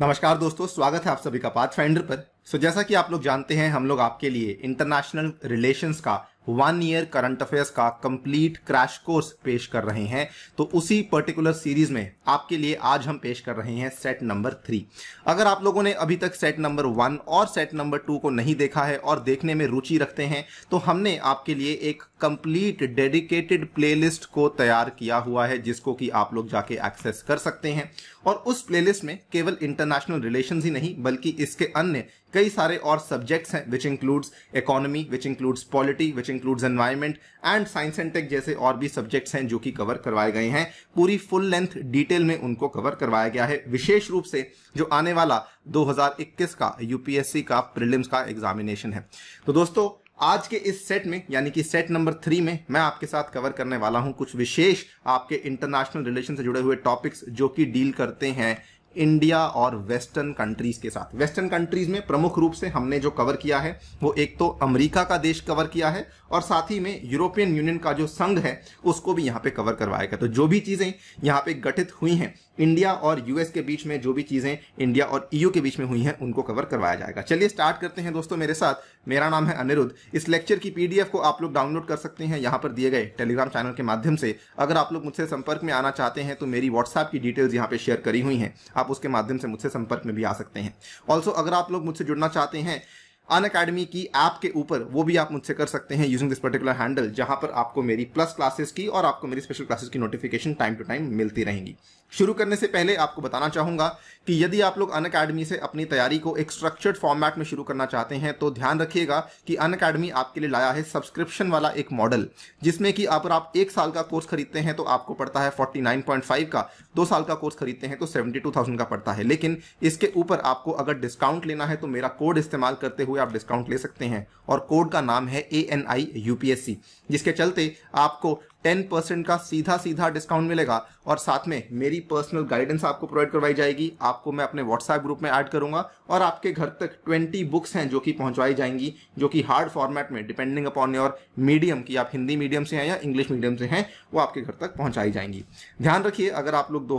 नमस्कार दोस्तों स्वागत है आप सभी का पाथ फाइंडर पर सो so, जैसा कि आप लोग जानते हैं हम लोग आपके लिए इंटरनेशनल रिलेशंस का वन ईयर करंट अफेयर्स का कंप्लीट क्रैश कोर्स पेश कर रहे हैं तो उसी पर्टिकुलर सीरीज में आपके लिए आज हम पेश कर रहे हैं सेट नंबर थ्री अगर आप लोगों ने अभी तक सेट नंबर वन और सेट नंबर टू को नहीं देखा है और देखने में रुचि रखते हैं तो हमने आपके लिए एक कंप्लीट डेडिकेटेड प्लेलिस्ट को तैयार किया हुआ है जिसको कि आप लोग जाके एक्सेस कर सकते हैं और उस प्लेलिस्ट में केवल इंटरनेशनल रिलेशन ही नहीं बल्कि इसके अन्य कई सारे और सब्जेक्ट्स हैं which includes economy which includes polity which includes environment and science and tech जैसे और भी सब्जेक्ट्स हैं जो कि कवर करवाए गए हैं पूरी फुल लेंथ डिटेल में उनको कवर करवाया गया है विशेष रूप से जो आने वाला 2021 का यूपीएससी का प्रिलिम्स का एग्जामिनेशन है तो दोस्तों आज के इस सेट में यानी कि सेट नंबर थ्री में मैं आपके साथ कवर करने वाला हूं कुछ विशेष आपके इंटरनेशनल रिलेशन से जुड़े हुए टॉपिक्स जो कि डील करते हैं इंडिया और वेस्टर्न कंट्रीज के साथ वेस्टर्न कंट्रीज में प्रमुख रूप से हमने जो कवर किया है वो एक तो अमेरिका का देश कवर किया है और साथ ही में यूरोपियन यूनियन का जो संघ है उसको भी यहाँ पे कवर करवाया गया तो जो भी चीजें यहाँ पे गठित हुई हैं इंडिया और यूएस के बीच में जो भी चीजें इंडिया और ईयू e के बीच में हुई हैं उनको कवर करवाया जाएगा चलिए स्टार्ट करते हैं दोस्तों मेरे साथ मेरा नाम है अनिरुद्ध इस लेक्चर की पीडीएफ को आप लोग डाउनलोड कर सकते हैं यहाँ पर दिए गए टेलीग्राम चैनल के माध्यम से अगर आप लोग मुझसे संपर्क में आना चाहते हैं तो मेरी व्हाट्सएप की डिटेल्स यहाँ पे शेयर करी हुई हैं आप आप उसके माध्यम से मुझसे संपर्क में भी आ सकते हैं ऑल्सो अगर आप लोग मुझसे जुड़ना चाहते हैं अन अकेडमी की ऐप के ऊपर वो भी आप मुझसे कर सकते हैं यूजिंग दिस पर्टिकुलर हैंडल जहां पर आपको मेरी प्लस क्लासेस की और आपको मेरी स्पेशल क्लासेस की नोटिफिकेशन टाइम टू टाइम मिलती रहेंगी शुरू करने से पहले आपको बताना चाहूंगा कि यदि आप लोग अन अकेडमी से अपनी तैयारी को एक स्ट्रक्चर्ड फॉर्मेट में शुरू करना चाहते हैं तो ध्यान रखिएगा कि अन अकेडमी आपके लिए लाया है सब्सक्रिप्शन वाला एक मॉडल जिसमें कि अगर आप एक साल का कोर्स खरीदते हैं तो आपको पड़ता है 49.5 का दो साल का कोर्स खरीदते हैं तो 72,000 का पड़ता है लेकिन इसके ऊपर आपको अगर डिस्काउंट लेना है तो मेरा कोड इस्तेमाल करते हुए आप डिस्काउंट ले सकते हैं और कोड का नाम है ए एन आई जिसके चलते आपको टेन परसेंट का सीधा सीधा डिस्काउंट मिलेगा और साथ में मेरी पर्सनल गाइडेंस आपको प्रोवाइड करवाई जाएगी आपको मैं अपने व्हाट्सएप ग्रुप में ऐड करूंगा और आपके घर तक ट्वेंटी बुक्स हैं जो कि पहुंचवाई जाएंगी जो कि हार्ड फॉर्मेट में डिपेंडिंग अपॉन योर मीडियम की आप हिंदी मीडियम से हैं या इंग्लिश मीडियम से हैं वो आपके घर तक पहुंचाई जाएंगी ध्यान रखिए अगर आप लोग दो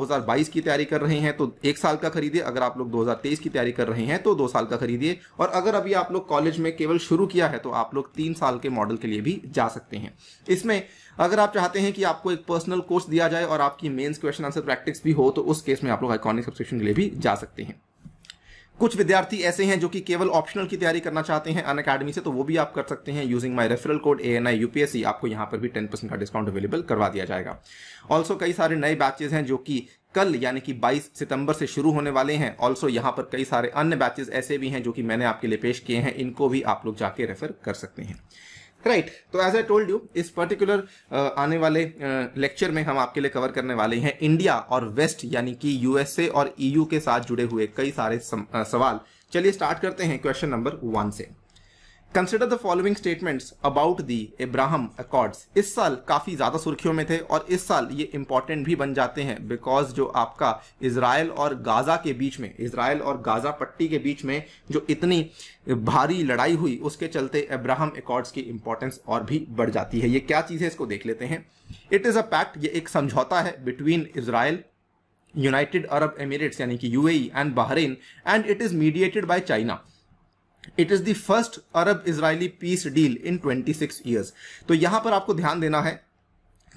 की तैयारी कर रहे हैं तो एक साल का खरीदिए अगर आप लोग दो की तैयारी कर रहे हैं तो दो साल का खरीदिए और अगर अभी आप लोग कॉलेज में केवल शुरू किया है तो आप लोग तीन साल के मॉडल के लिए भी जा सकते हैं इसमें अगर आप चाहते हैं कि आपको एक पर्सनल कोर्स दिया जाए और आपकी मेन्स क्वेश्चन आंसर प्रैक्टिस भी हो तो उस केस में आप लोग आइकॉनिक सब्सक्रिप्शन के लिए भी जा सकते हैं कुछ विद्यार्थी ऐसे हैं जो कि केवल ऑप्शनल की तैयारी करना चाहते हैं अन अकेडमी से तो वो भी आप कर सकते हैं using my referral code A N I UPSC आपको यहां पर भी 10 परसेंट का डिस्काउंट अवेलेबल करवा दिया जाएगा ऑल्सो कई सारे नए बैचेस हैं जो कि कल यानी कि 22 सितंबर से शुरू होने वाले हैं ऑल्सो यहाँ पर कई सारे अन्य बैचेज ऐसे भी हैं जो कि मैंने आपके लिए पेश किए हैं इनको भी आप लोग जाके रेफर कर सकते हैं राइट तो एज आई टोल्ड यू इस पर्टिकुलर uh, आने वाले लेक्चर uh, में हम आपके लिए कवर करने वाले हैं इंडिया और वेस्ट यानी कि यूएसए और ईयू e के साथ जुड़े हुए कई सारे uh, सवाल चलिए स्टार्ट करते हैं क्वेश्चन नंबर वन से consider the following statements about the Abraham accords इस साल काफ़ी ज़्यादा सुर्खियों में थे और इस साल ये इंपॉर्टेंट भी बन जाते हैं बिकॉज जो आपका इसराइल और गाज़ा के बीच में इसराइल और गाज़ा पट्टी के बीच में जो इतनी भारी लड़ाई हुई उसके चलते अब्राहम अकॉर्ड्स की इंपॉर्टेंस और भी बढ़ जाती है ये क्या चीज़ है इसको देख लेते हैं इट इज़ अ पैक्ट ये एक समझौता है between Israel United Arab Emirates यानी कि UAE and Bahrain and it is mediated by China it is the first Arab Israeli peace deal in 26 years तो यहां पर आपको ध्यान देना है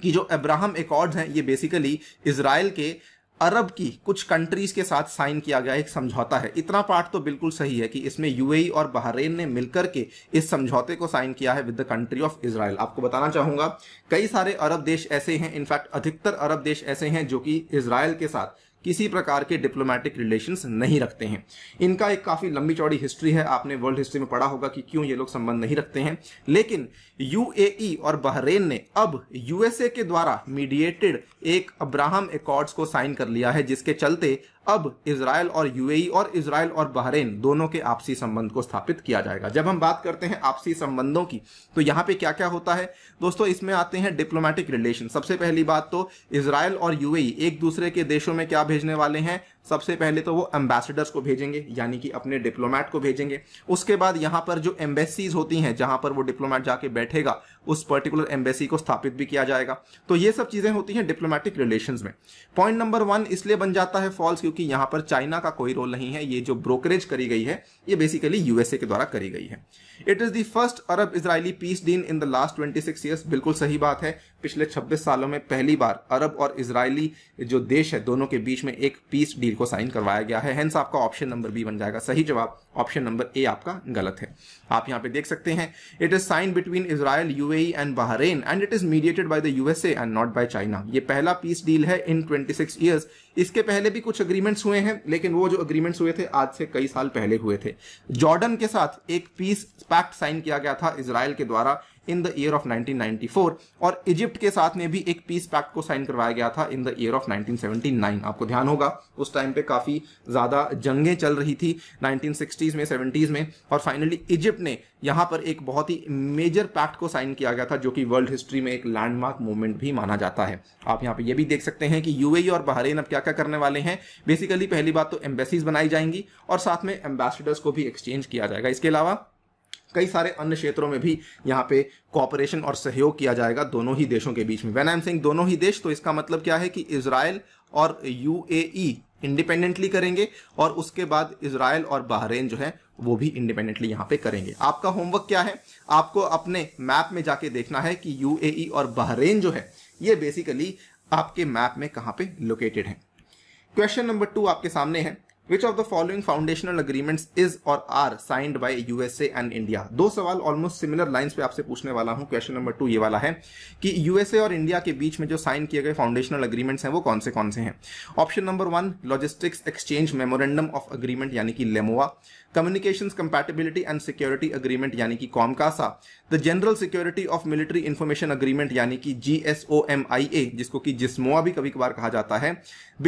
कि जो अब्राहम एकॉर्ड हैं ये बेसिकली इसराइल के अरब की कुछ कंट्रीज के साथ साइन किया गया एक समझौता है इतना पार्ट तो बिल्कुल सही है कि इसमें यूएई e और बहरेन ने मिलकर के इस समझौते को साइन किया है with the country of Israel आपको बताना चाहूंगा कई सारे अरब देश ऐसे हैं इनफैक्ट अधिकतर अरब देश ऐसे हैं जो कि इसराइल के साथ किसी प्रकार के डिप्लोमेटिक रिलेशंस नहीं रखते हैं इनका एक काफ़ी लंबी चौड़ी हिस्ट्री है आपने वर्ल्ड हिस्ट्री में पढ़ा होगा कि क्यों ये लोग संबंध नहीं रखते हैं लेकिन यूएई e और बहरेन ने अब यूएसए के द्वारा मीडिएटेड एक अब्राहम एकॉर्ड्स को साइन कर लिया है जिसके चलते अब इसराइल और यूएई और इसराइल और बहरेन दोनों के आपसी संबंध को स्थापित किया जाएगा जब हम बात करते हैं आपसी संबंधों की तो यहां पे क्या क्या होता है दोस्तों इसमें आते हैं डिप्लोमेटिक रिलेशन सबसे पहली बात तो इसराइल और यूएई एक दूसरे के देशों में क्या भेजने वाले हैं सबसे पहले तो वो एम्बेसडर्स को भेजेंगे यानी कि अपने डिप्लोमैट को भेजेंगे उसके बाद यहाँ पर जो एम्बेसीज होती हैं जहाँ पर वो डिप्लोमैट जाके बैठेगा उस पर्टिकुलर एम्बेसी को स्थापित भी किया जाएगा तो ये सब चीज़ें होती हैं डिप्लोमेटिक रिलेशन में पॉइंट नंबर वन इसलिए बन जाता है फॉल्स क्योंकि यहाँ पर चाइना का कोई रोल नहीं है ये जो ब्रोकरेज करी गई है ये बेसिकली यूएसए के द्वारा करी गई है it is the first Arab Israeli peace deal in the last twenty six बिल्कुल सही बात है पिछले 26 सालों में पहली बार अरब और इसराइली जो देश है दोनों के बीच में एक पीस डील को साइन करवाया गया है हेंस आपका ऑप्शन नंबर बी बन जाएगा सही जवाब ऑप्शन नंबर ए आपका गलत है आप यहां पे देख सकते हैं it is sign between Israel UAE and Bahrain and it is mediated by the USA and not by China ये पहला पीस डील है इन ट्वेंटी सिक्स इसके पहले भी कुछ अग्रीमेंट्स हुए हैं लेकिन वो जो अग्रीमेंट्स हुए थे आज से कई साल पहले हुए थे जॉर्डन के साथ एक पीस पैक्ट साइन किया गया था इसराइल के द्वारा इन द ईयर ऑफ 1994 और इजिप्ट के साथ में भी एक पीस पैक्ट को साइन करवाया गया था इन द ईयर ऑफ 1979 आपको ध्यान होगा उस टाइम पे काफ़ी ज़्यादा जंगें चल रही थी 1960s में 70s में और फाइनली इजिप्ट ने यहां पर एक बहुत ही मेजर पैक्ट को साइन किया गया था जो कि वर्ल्ड हिस्ट्री में एक लैंडमार्क मूवमेंट भी माना जाता है आप यहाँ पे ये भी देख सकते हैं कि यूएई e और बहरेन अब क्या क्या करने वाले हैं बेसिकली पहली बात तो एम्बेसीज बनाई जाएंगी और साथ में एम्बेसिडर्स को भी एक्सचेंज किया जाएगा इसके अलावा कई सारे अन्य क्षेत्रों में भी यहाँ पे कॉपरेशन और सहयोग किया जाएगा दोनों ही देशों के बीच में वैन आई एम सिंह दोनों ही देश तो इसका मतलब क्या है कि इसराइल और यू इंडिपेंडेंटली e करेंगे और उसके बाद इसराइल और बहरेन जो है वो भी इंडिपेंडेंटली यहाँ पे करेंगे आपका होमवर्क क्या है आपको अपने मैप में जाके देखना है कि यूएई e और बहरेन जो है ये बेसिकली आपके मैप में कहाँ पे लोकेटेड है क्वेश्चन नंबर टू आपके सामने है which of the following foundational agreements is और are signed by USA and India दो सवाल ऑलमोस्ट सिमिलर लाइंस पे आपसे पूछने वाला हूं क्वेश्चन नंबर टू ये वाला है कि यूएसए और इंडिया के बीच में जो साइन किए गए फाउंडेशनल अग्रीमेंट्स हैं वो कौन से कौन से हैं option number one logistics exchange memorandum of agreement यानी कि LEMOA communication compatibility and security agreement यानी कि COMCASA the general security of military information agreement यानी कि ए जिसको कि जिसमोआ भी कभी कभार कहा जाता है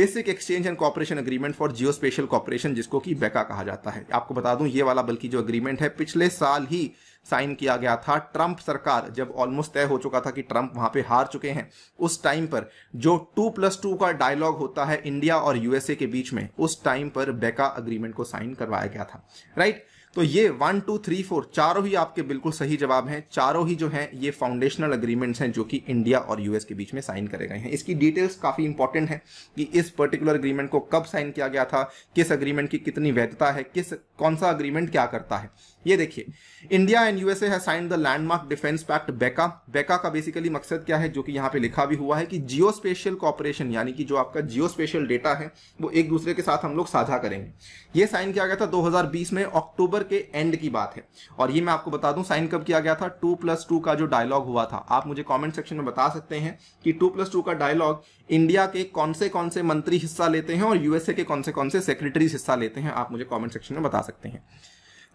basic exchange and cooperation agreement for geospatial cooperation जिसको कि बेका कहा जाता है आपको बता दूं ये वाला बल्कि जो अग्रीमेंट है पिछले साल ही साइन किया गया था ट्रंप सरकार जब ऑलमोस्ट तय हो चुका था कि ट्रंप वहां पे हार चुके हैं उस टाइम पर जो टू प्लस टू का डायलॉग होता है इंडिया और यूएसए के बीच में उस टाइम पर बेका अग्रीमेंट को साइन करवाया गया था राइट तो ये वन टू थ्री फोर चारों ही आपके बिल्कुल सही जवाब हैं चारों ही जो हैं ये फाउंडेशनल अग्रीमेंट्स हैं जो कि इंडिया और यूएस के बीच में साइन करे गए हैं इसकी डिटेल्स काफी इंपॉर्टेंट है कि इस पर्टिकुलर अग्रीमेंट को कब साइन किया गया था किस अग्रीमेंट की कितनी वैधता है किस कौन सा अग्रीमेंट क्या करता है ये देखिए इंडिया एंड यूएसए है sign the landmark defence pact BECA BECA का बेसिकली मकसद क्या है जो कि यहाँ पे लिखा भी हुआ है कि जियो स्पेशल कॉपरेशन यानी कि जो आपका जियो स्पेशल डेटा है वो एक दूसरे के साथ हम लोग साझा करेंगे ये साइन किया गया था 2020 में अक्टूबर के एंड की बात है और ये मैं आपको बता दूं साइन कब किया गया था टू प्लस टू का जो डायलॉग हुआ था आप मुझे कॉमेंट सेक्शन में बता सकते हैं कि टू प्लस टू का डायलॉग इंडिया के कौन से कौन से मंत्री हिस्सा लेते हैं और यूएसए के कौन से कौन से सेक्रेटरीज हिस्सा लेते हैं आप मुझे कॉमेंट सेक्शन में बता सकते हैं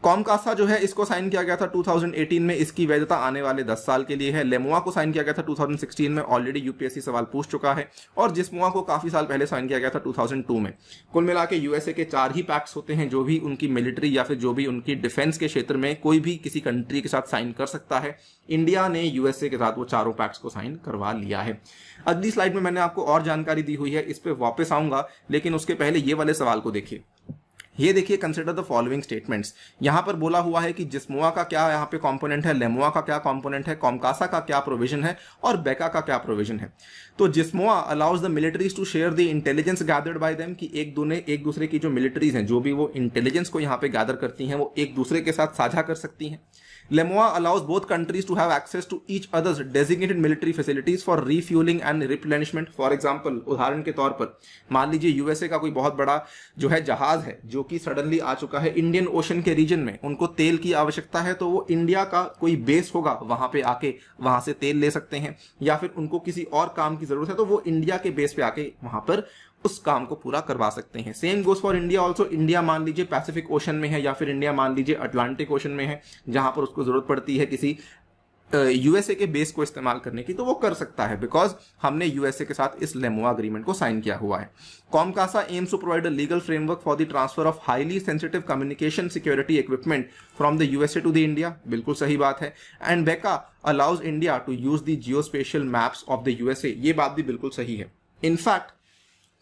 कॉमकासा जो है इसको साइन किया गया था 2018 में इसकी वैधता आने वाले 10 साल के लिए है लेमुआ को साइन किया गया था 2016 में ऑलरेडी यूपीएससी सवाल पूछ चुका है और जिसमुआ को काफी साल पहले साइन किया गया था 2002 में कुल मिला के यूएसए के चार ही पैक्ट्स होते हैं जो भी उनकी मिलिट्री या फिर जो भी उनकी डिफेंस के क्षेत्र में कोई भी किसी कंट्री के साथ साइन कर सकता है इंडिया ने यूएसए के साथ वो चारों पैक्स को साइन करवा लिया है अगली स्लाइड में मैंने आपको और जानकारी दी हुई है इस पर वापस आऊंगा लेकिन उसके पहले ये वाले सवाल को देखिए ये देखिए कंसिडर द फॉलोइंग स्टेटमेंट्स यहाँ पर बोला हुआ है कि जिसमुआ का क्या यहाँ पे कॉम्पोनेंट है लेमुआ का क्या कॉम्पोनेंट है कॉमकासा का क्या प्रोविजन है और बेका का क्या प्रोविजन है तो जिसमुआ allows the militaries to share the intelligence gathered by them कि एक दो एक दूसरे की जो मिलिट्रीज हैं जो भी वो इंटेलिजेंस को यहाँ पे गैदर करती हैं वो एक दूसरे के साथ साझा कर सकती हैं LEMOA allows both countries to have access to each other's designated military facilities for refueling and replenishment. For example, उदाहरण के तौर पर मान लीजिए यूएसए का कोई बहुत बड़ा जो है जहाज है जो कि सडनली आ चुका है इंडियन ओशन के रीजन में उनको तेल की आवश्यकता है तो वो इंडिया का कोई बेस होगा वहां पे आके वहां से तेल ले सकते हैं या फिर उनको किसी और काम की जरूरत है तो वो इंडिया के बेस पे आके वहां पर उस काम को पूरा करवा सकते हैं same goes for India also India मान लीजिए पैसिफिक ओशन में है या फिर इंडिया मान लीजिए अटलांटिक ओशन में है जहां पर उसको जरूरत पड़ती है किसी यूएसए के बेस को इस्तेमाल करने की तो वो कर सकता है बिकॉज हमने यूएसए के साथ इस लेमोआ अग्रीमेंट को साइन किया हुआ है COMCASA aims to provide a legal framework for the transfer of highly sensitive communication security equipment from the USA to the India बिल्कुल सही बात है and BECA allows India to use the geospatial maps of the USA ये बात भी बिल्कुल सही है इनफैक्ट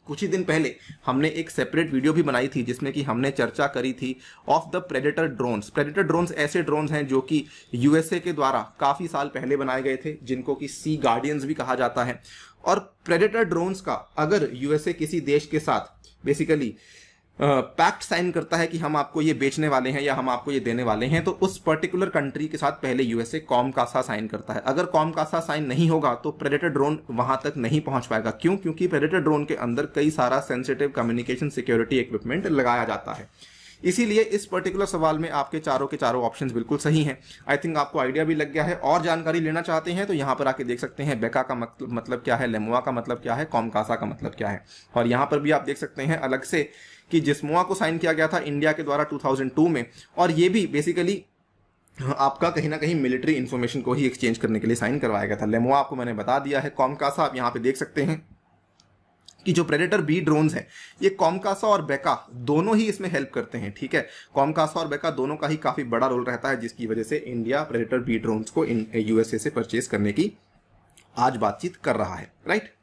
कुछ ही दिन पहले हमने एक सेपरेट वीडियो भी बनाई थी जिसमें कि हमने चर्चा करी थी of the predator drones predator drones ऐसे ड्रोन्स हैं जो कि यूएसए के द्वारा काफ़ी साल पहले बनाए गए थे जिनको कि सी गार्डियंस भी कहा जाता है और प्रेडेटर ड्रोन्स का अगर यूएसए किसी देश के साथ बेसिकली पैक्ट साइन करता है कि हम आपको ये बेचने वाले हैं या हम आपको ये देने वाले हैं तो उस पर्टिकुलर कंट्री के साथ पहले यूएसए कॉम कासा साइन करता है अगर कॉम कासा साइन नहीं होगा तो प्रेडेटर ड्रोन वहां तक नहीं पहुंच पाएगा क्यों क्योंकि प्रेडेटर ड्रोन के अंदर कई सारा सेंसिटिव कम्युनिकेशन सिक्योरिटी इक्विपमेंट लगाया जाता है इसीलिए इस पर्टिकुलर सवाल में आपके चारों के चारों ऑप्शंस बिल्कुल सही हैं आई थिंक आपको आइडिया भी लग गया है और जानकारी लेना चाहते हैं तो यहाँ पर आके देख सकते हैं बेका का मतलब मतलब क्या है लेमुआ का मतलब क्या है कॉमकासा का मतलब क्या है और यहाँ पर भी आप देख सकते हैं अलग से कि जिसमोआ को साइन किया गया था इंडिया के द्वारा 2002 में और ये भी बेसिकली हाँ, आपका कहीं ना कहीं मिलिट्री इन्फॉर्मेशन को ही एक्सचेंज करने के लिए साइन करवाया गया था लेमोआ आपको मैंने बता दिया है कॉमकासा आप यहाँ पे देख सकते हैं कि जो प्रेडेटर बी ड्रोन्स हैं ये कॉमकासा और बेका दोनों ही इसमें हेल्प करते हैं ठीक है कॉमकासा और बेका दोनों का ही काफ़ी बड़ा रोल रहता है जिसकी वजह से इंडिया प्रेडेटर बी ड्रोन्स को यूएसए से परचेज करने की आज बातचीत कर रहा है राइट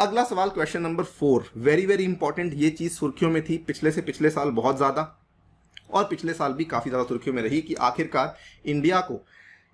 अगला सवाल question number four very very important ये चीज सुर्खियों में थी पिछले से पिछले साल बहुत ज्यादा और पिछले साल भी काफी ज्यादा सुर्खियों में रही कि आखिरकार इंडिया को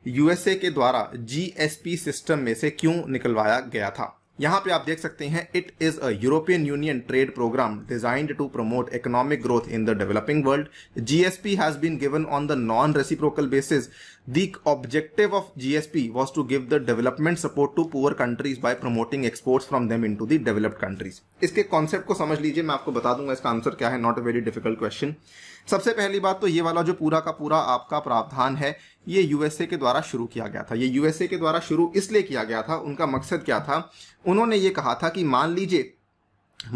यूएसए के द्वारा जीएसपी सिस्टम में से क्यों निकलवाया गया था यहाँ पे आप देख सकते हैं it is a European Union trade programme designed to promote economic growth in the developing world GSP has been given on the non reciprocal basis the objective of GSP was to give the development support to poor countries by promoting exports from them into developed countries इसके concept को समझ लीजिए मैं आपको बता दूंगा इसका answer क्या है not a very difficult question सबसे पहली बात तो ये वाला जो पूरा का पूरा आपका प्रावधान है ये यूएसए के द्वारा शुरू किया गया था ये यूएसए के द्वारा शुरू इसलिए किया गया था उनका मकसद क्या था उन्होंने ये कहा था कि मान लीजिए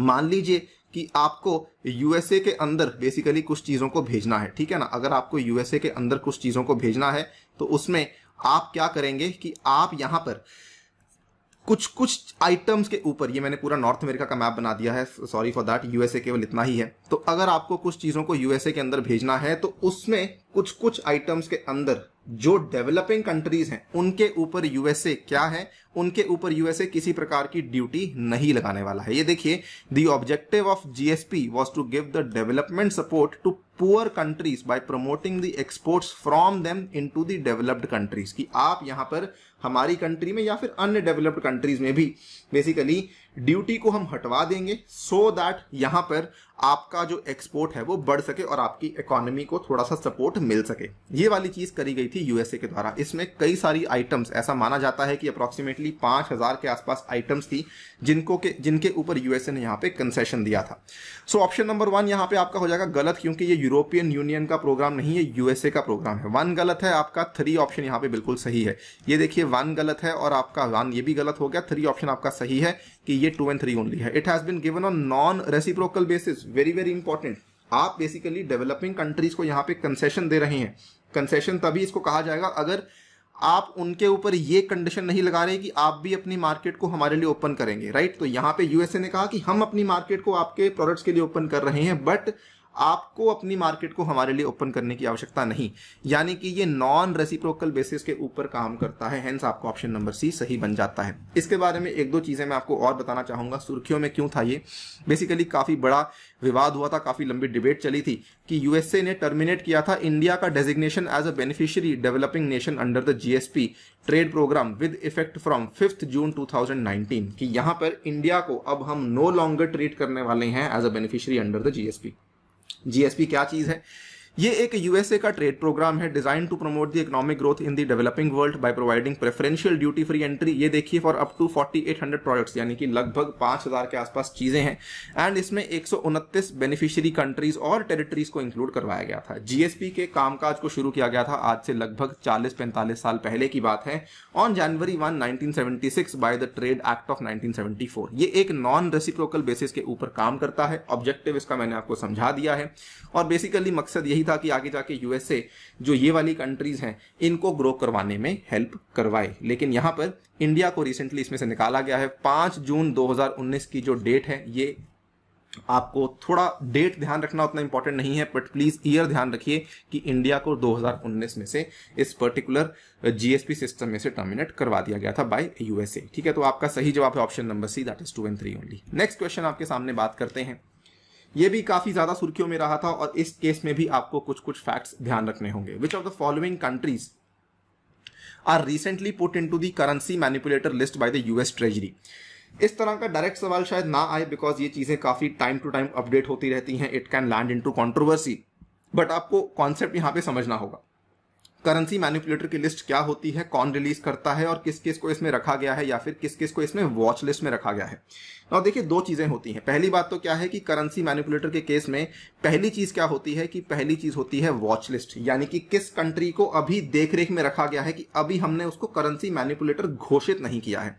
मान लीजिए कि आपको यूएसए के अंदर बेसिकली कुछ चीज़ों को भेजना है ठीक है ना अगर आपको यूएसए के अंदर कुछ चीज़ों को भेजना है तो उसमें आप क्या करेंगे कि आप यहां पर कुछ कुछ आइटम्स के ऊपर ये मैंने पूरा नॉर्थ अमेरिका का मैप बना दिया है सॉरी फॉर दैट यूएसए केवल इतना ही है तो अगर आपको कुछ चीज़ों को यूएसए के अंदर भेजना है तो उसमें कुछ कुछ आइटम्स के अंदर जो डेवलपिंग कंट्रीज हैं उनके ऊपर यूएसए क्या है उनके ऊपर यूएसए किसी प्रकार की ड्यूटी नहीं लगाने वाला है ये देखिए the objective of GSP was to give the development support to poor countries by promoting the exports from them into the developed countries कि आप यहां पर हमारी कंट्री में या फिर अन्य डेवलप्ड कंट्रीज में भी बेसिकली ड्यूटी को हम हटवा देंगे सो so दैट यहां पर आपका जो एक्सपोर्ट है वो बढ़ सके और आपकी इकोनॉमी को थोड़ा सा सपोर्ट मिल सके ये वाली चीज करी गई थी यूएसए के द्वारा इसमें कई सारी आइटम्स ऐसा माना जाता है कि अप्रोक्सीमेटली पांच हजार के आसपास आइटम्स थी जिनको के जिनके ऊपर यूएसए ने यहाँ पे कंसेशन दिया था सो ऑप्शन नंबर वन यहाँ पे आपका हो जाएगा गलत क्योंकि ये यूरोपियन यूनियन का प्रोग्राम नहीं है यूएसए का प्रोग्राम है वन गलत है आपका थ्री ऑप्शन यहाँ पे बिल्कुल सही है ये देखिए वन गलत है और आपका वन ये भी गलत हो गया थ्री ऑप्शन आपका सही है कि ये टू एंड थ्री ओनली है it has been given on non reciprocal basis very very important आप बेसिकली डेवलपिंग कंट्रीज को यहाँ पे कंसेशन दे रहे हैं कंसेशन तभी इसको कहा जाएगा अगर आप उनके ऊपर ये कंडीशन नहीं लगा रहे कि आप भी अपनी मार्केट को हमारे लिए ओपन करेंगे राइट तो यहाँ पे यूएसए ने कहा कि हम अपनी मार्केट को आपके प्रोडक्ट्स के लिए ओपन कर रहे हैं बट आपको अपनी मार्केट को हमारे लिए ओपन करने की आवश्यकता नहीं यानी कि ये नॉन रेसिप्रोकल बेसिस के ऊपर काम करता है हेंस आपको ऑप्शन नंबर सी सही बन जाता है इसके बारे में एक दो चीज़ें मैं आपको और बताना चाहूंगा सुर्खियों में क्यों था ये बेसिकली काफ़ी बड़ा विवाद हुआ था काफ़ी लंबी डिबेट चली थी कि यूएसए ने टर्मिनेट किया था इंडिया का designation as a beneficiary developing nation under the GSP trade programme with effect from fifth June 2019 कि यहां पर इंडिया को अब हम नो लॉन्गर ट्रीट करने वाले हैं as a beneficiary under the GSP GSP क्या चीज़ है ये एक यूएसए का ट्रेड प्रोग्राम है design to promote the economic growth in the developing world by providing preferential duty free entry ये देखिए फॉर अप टू 4800 प्रोडक्ट्स यानी कि लगभग 5000 के आसपास चीजें हैं एंड इसमें एक बेनिफिशियरी कंट्रीज और टेरिटरीज को इंक्लूड करवाया गया था जीएसपी के कामकाज को शुरू किया गया था आज से लगभग चालीस पैंतालीस साल पहले की बात है on January one nineteen by the trade act of nineteen ये एक नॉन रेसिप्रोकल बेसिस के ऊपर काम करता है ऑब्जेक्टिव इसका मैंने आपको समझा दिया है और बेसिकली मकसद यही यही था कि आगे जाके यूएसए जो ये वाली कंट्रीज हैं इनको ग्रो करवाने में हेल्प करवाए लेकिन यहाँ पर इंडिया को रिसेंटली इसमें से निकाला गया है पाँच जून 2019 की जो डेट है ये आपको थोड़ा डेट ध्यान रखना उतना इंपॉर्टेंट नहीं है बट प्लीज ईयर ध्यान रखिए कि इंडिया को 2019 में से इस पर्टिकुलर जीएसपी सिस्टम में से टर्मिनेट करवा दिया गया था बाय यूएसए ठीक है तो आपका सही जवाब है option number C that is two and three only next question आपके सामने बात करते हैं ये भी काफी ज्यादा सुर्खियों में रहा था और इस केस में भी आपको कुछ कुछ फैक्ट्स ध्यान रखने होंगे which of the following countries are recently put into the currency manipulator list by the US treasury इस तरह का डायरेक्ट सवाल शायद ना आए बिकॉज ये चीजें काफी टाइम टू टाइम अपडेट होती रहती हैं it can land into controversy but आपको कॉन्सेप्ट यहां पे समझना होगा करेंसी मैनिपुलेटर की लिस्ट क्या होती है कौन रिलीज करता है और किस किस को इसमें रखा गया है या फिर किस किस को इसमें वॉच लिस्ट में रखा गया है और देखिए दो चीज़ें होती हैं पहली बात तो क्या है कि करेंसी मैनिपुलेटर के केस में पहली चीज़ क्या होती है कि पहली चीज़ होती है वॉच लिस्ट यानी कि किस कंट्री को अभी देख में रखा गया है कि अभी हमने उसको करेंसी मैनिपुलेटर घोषित नहीं किया है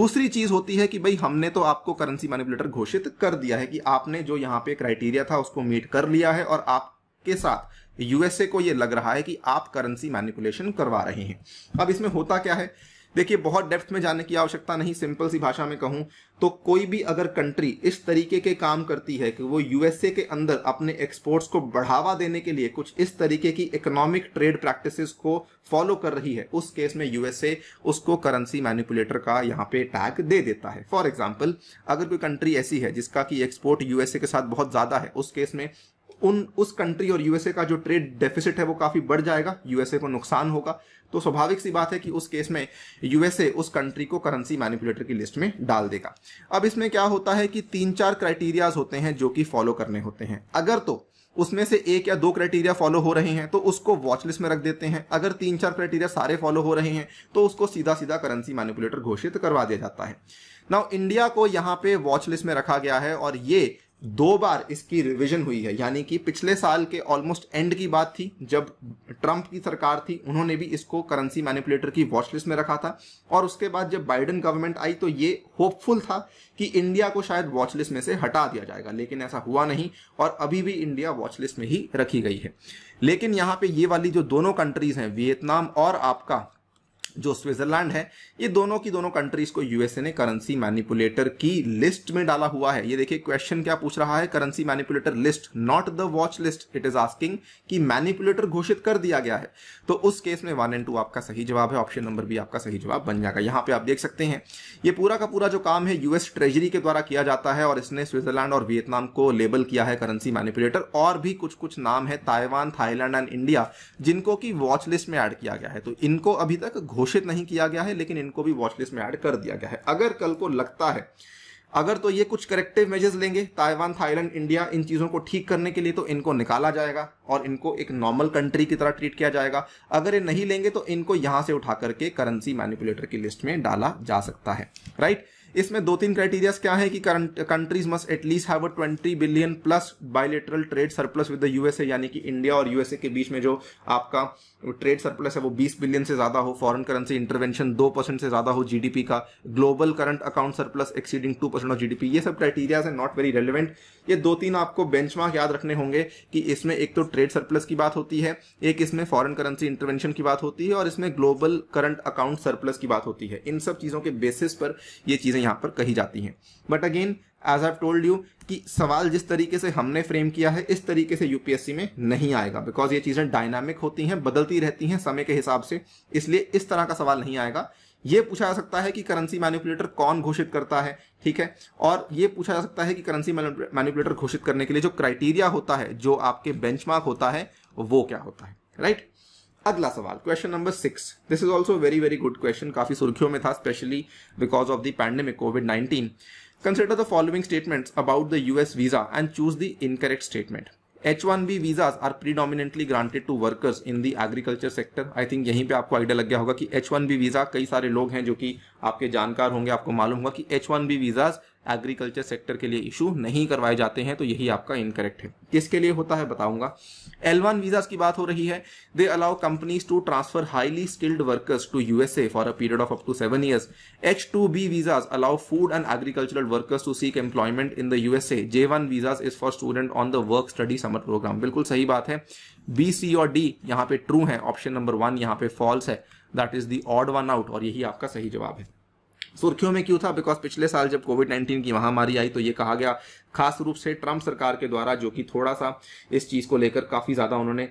दूसरी चीज़ होती है कि भाई हमने तो आपको करेंसी मैनिपुलेटर घोषित कर दिया है कि आपने जो यहाँ पे क्राइटेरिया था उसको मीट कर लिया है और आपके साथ यूएसए को ये लग रहा है कि आप करेंसी मैनिपुलेशन करवा रहे हैं अब इसमें होता क्या है देखिए बहुत डेप्थ में जाने की आवश्यकता नहीं सिंपल सी भाषा में कहूं तो कोई भी अगर कंट्री इस तरीके के काम करती है कि वो यूएसए के अंदर अपने एक्सपोर्ट्स को बढ़ावा देने के लिए कुछ इस तरीके की इकोनॉमिक ट्रेड प्रैक्टिसेस को फॉलो कर रही है उस केस में यूएसए उसको करेंसी मैनिपुलेटर का यहाँ पे टैग दे देता है फॉर एग्जाम्पल अगर कोई कंट्री ऐसी है जिसका कि एक्सपोर्ट यूएसए के साथ बहुत ज्यादा है उस केस में उन उस कंट्री और यूएसए का जो ट्रेड डेफिसिट है वो काफ़ी बढ़ जाएगा यूएसए को नुकसान होगा तो स्वाभाविक सी बात है कि उस केस में यूएसए उस कंट्री को करेंसी मैनिपुलेटर की लिस्ट में डाल देगा अब इसमें क्या होता है कि तीन चार क्राइटेरियाज होते हैं जो कि फॉलो करने होते हैं अगर तो उसमें से एक या दो क्राइटेरिया फॉलो हो रहे हैं तो उसको वॉचलिस्ट में रख देते हैं अगर तीन चार क्राइटेरिया सारे फॉलो हो रहे हैं तो उसको सीधा सीधा करेंसी मैनिपुलेटर घोषित करवा दिया जाता है नाउ इंडिया को यहां पे वॉचलिस्ट में रखा गया है और ये दो बार इसकी रिविजन हुई है यानी कि पिछले साल के ऑलमोस्ट एंड की बात थी जब ट्रंप की सरकार थी उन्होंने भी इसको करेंसी मैनिपुलेटर की वॉचलिस्ट में रखा था और उसके बाद जब बाइडन गवर्नमेंट आई तो ये होपफुल था कि इंडिया को शायद वॉचलिस्ट में से हटा दिया जाएगा लेकिन ऐसा हुआ नहीं और अभी भी इंडिया वॉचलिस्ट में ही रखी गई है लेकिन यहाँ पे ये वाली जो दोनों कंट्रीज हैं वियतनाम और आपका जो स्विट्जरलैंड है ये दोनों की दोनों कंट्रीज को यूएसए ने करेंसी मैनिपुलेटर की लिस्ट में डाला हुआ है ये देखिए क्वेश्चन क्या पूछ रहा है currency manipulator list not the watch list it is asking कि मैनिपुलेटर घोषित कर दिया गया है तो उस केस में वन एंड टू आपका सही जवाब है ऑप्शन नंबर भी आपका सही जवाब बन जाएगा यहां पर आप देख सकते हैं ये पूरा का पूरा जो काम है यूएस ट्रेजरी के द्वारा किया जाता है और इसने स्विट्जरलैंड और वियतनाम को लेबल किया है करेंसी मैनिपुलेटर और भी कुछ कुछ नाम है ताइवान थाईलैंड एंड इंडिया जिनको की वॉच लिस्ट में एड किया गया है तो इनको अभी तक घोषित नहीं किया गया है लेकिन इनको भी वॉचलिस्ट में ऐड कर दिया गया है अगर कल को लगता है अगर तो ये कुछ करेक्टिव मेजर्स लेंगे ताइवान थाईलैंड इंडिया इन चीज़ों को ठीक करने के लिए तो इनको निकाला जाएगा और इनको एक नॉर्मल कंट्री की तरह ट्रीट किया जाएगा अगर ये नहीं लेंगे तो इनको यहाँ से उठा करके करेंसी मैनिपुलेटर की लिस्ट में डाला जा सकता है राइट right? इसमें दो तीन क्राइटेरियाज क्या है कि countries must at least have a 20 billion plus bilateral trade surplus with the USA यानी कि इंडिया और यूएसए के बीच में जो आपका ट्रेड सरप्लस है वो 20 बिलियन से ज्यादा हो फॉरेन करेंसी इंटरवेंशन दो परसेंट से ज्यादा हो जीडीपी का global current account surplus exceeding two percent of GDP ये सब क्राइटेरियाज है नॉट वेरी रेलिवेंट ये दो तीन आपको बेंच याद रखने होंगे कि इसमें एक तो ट्रेड सरप्लस की बात होती है एक इसमें फॉरन करेंसी इंटरवेंशन की बात होती है और इसमें ग्लोबल करंट अकाउंट सरप्लस की बात होती है इन सब चीजों के बेसिस पर ये चीजें चीज़ें यहाँ पर कही जाती हैं but again as I told you कि सवाल जिस तरीके से हमने फ्रेम किया है इस तरीके से यूपीएससी में नहीं आएगा बिकॉज ये चीज़ें डायनामिक होती हैं बदलती रहती हैं समय के हिसाब से इसलिए इस तरह का सवाल नहीं आएगा ये पूछा जा सकता है कि करेंसी मैनिपुलेटर कौन घोषित करता है ठीक है और ये पूछा जा सकता है कि करेंसी मैनिपुलेटर घोषित करने के लिए जो क्राइटेरिया होता है जो आपके बेंचमार्क होता है वो क्या होता है राइट अगला सवाल question number six this is also very very good question काफी सुर्खियों में था specially because of the pandemic COVID nineteen consider the following statement about the US visa and choose the incorrect statement H one B visas are predominantly granted to workers in the agriculture sector I think यहीं पे आपको idea लग गया होगा कि H one B visa कई सारे लोग हैं जो कि आपके जानकार होंगे आपको मालूम होगा कि H one B visas agriculture sector के लिए इशू नहीं करवाए जाते हैं तो यही आपका इनकरेक्ट है किसके लिए होता है बताऊंगा एल वन वीजा की बात हो रही है they allow companies to transfer highly skilled workers to USA for a period of up to seven years H two B visas allow food and agricultural workers to seek employment in the USA J one visas is for student on the work study summer programme बिल्कुल सही बात है B C और D यहाँ पे true है option number one यहाँ पे फॉल्स है that is the odd one out और यही आपका सही जवाब है सुर्खियों में क्यों था बिकॉज पिछले साल जब कोविड नाइन्टीन की महामारी आई तो ये कहा गया खास रूप से ट्रंप सरकार के द्वारा जो कि थोड़ा सा इस चीज़ को लेकर काफ़ी ज़्यादा उन्होंने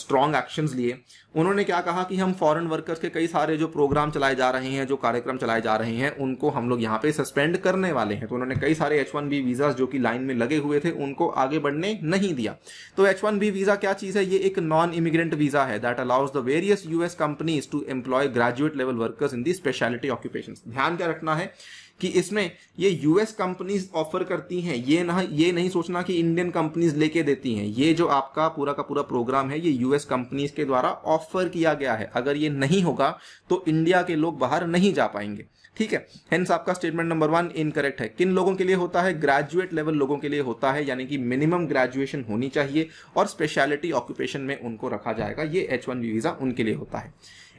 स्ट्रॉन्ग एक्शन लिए उन्होंने क्या कहा कि हम फॉरेन वर्कर्स के कई सारे जो प्रोग्राम चलाए जा रहे हैं जो कार्यक्रम चलाए जा रहे हैं उनको हम लोग यहाँ पे सस्पेंड करने वाले हैं तो उन्होंने कई सारे एच वन बी वीज़ा जो कि लाइन में लगे हुए थे उनको आगे बढ़ने नहीं दिया तो एच वन बी वीज़ा क्या चीज़ है ये एक नॉन इमिग्रेंट वीज़ा है that allows the various US companies to employ graduate level workers in the speciality occupation ध्यान क्या रखना है कि इसमें ये यूएस कंपनीज ऑफर करती हैं ये ना ये नहीं सोचना कि इंडियन कंपनीज लेके देती हैं ये जो आपका पूरा का पूरा प्रोग्राम है ये यूएस कंपनीज के द्वारा ऑफर किया गया है अगर ये नहीं होगा तो इंडिया के लोग बाहर नहीं जा पाएंगे ठीक है हेंस आपका स्टेटमेंट नंबर वन इनकरेक्ट है किन लोगों के लिए होता है ग्रेजुएट लेवल लोगों के लिए होता है यानी कि मिनिमम ग्रेजुएशन होनी चाहिए और स्पेशलिटी ऑक्यूपेशन में उनको रखा जाएगा ये एच वन वीजा उनके लिए होता है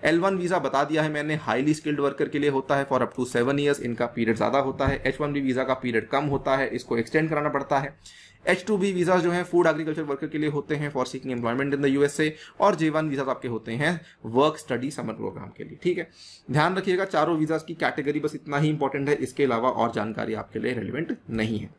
एल वन वीज़ा बता दिया है मैंने हाईली स्किल्ड वर्कर के लिए होता है for up to seven years इनका पीरियड ज़्यादा होता है एच वन बी वीज़ा का पीरियड कम होता है इसको एक्सटेंड कराना पड़ता है एच टू बी वीज़ा जो है फूड एग्रीकल्चर वर्कर के लिए होते हैं for seeking employment in the USA और जे वन वीज़ा आपके होते हैं वर्क स्टडी समर प्रोग्राम के लिए ठीक है ध्यान रखिएगा चारों वीज़ाज की कैटेगरी बस इतना ही इंपॉर्टेंट है इसके अलावा और जानकारी आपके लिए रेलिवेंट नहीं है